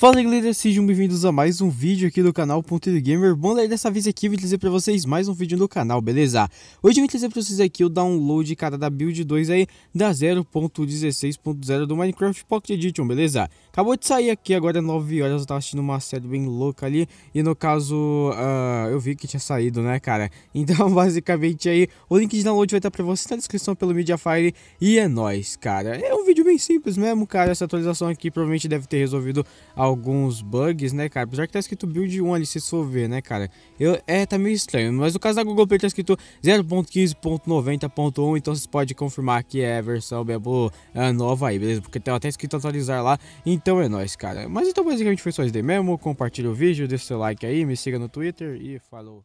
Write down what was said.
Fala galera, sejam bem-vindos a mais um vídeo aqui do canal do Gamer Bom, galera, dessa vez aqui eu vim trazer pra vocês mais um vídeo do canal, beleza? Hoje eu vim trazer pra vocês aqui o download, cara, da build 2 aí Da 0.16.0 do Minecraft Pocket Edition, beleza? Acabou de sair aqui, agora 9 horas, eu tava assistindo uma série bem louca ali E no caso, uh, eu vi que tinha saído, né, cara? Então, basicamente aí, o link de download vai estar pra vocês na descrição pelo Mediafire E é nóis, cara É um vídeo bem simples mesmo, cara Essa atualização aqui provavelmente deve ter resolvido algo alguns bugs, né, cara? Apesar que tá escrito build 1 ali, se for né, cara? Eu, é, tá meio estranho. Mas no caso da Google Play tá escrito 0.15.90.1, então vocês podem confirmar que é a versão mesmo é, nova aí, beleza? Porque tem tá até escrito atualizar lá, então é nóis, cara. Mas então basicamente foi só isso daí mesmo. Compartilha o vídeo, deixa seu like aí, me siga no Twitter e falou.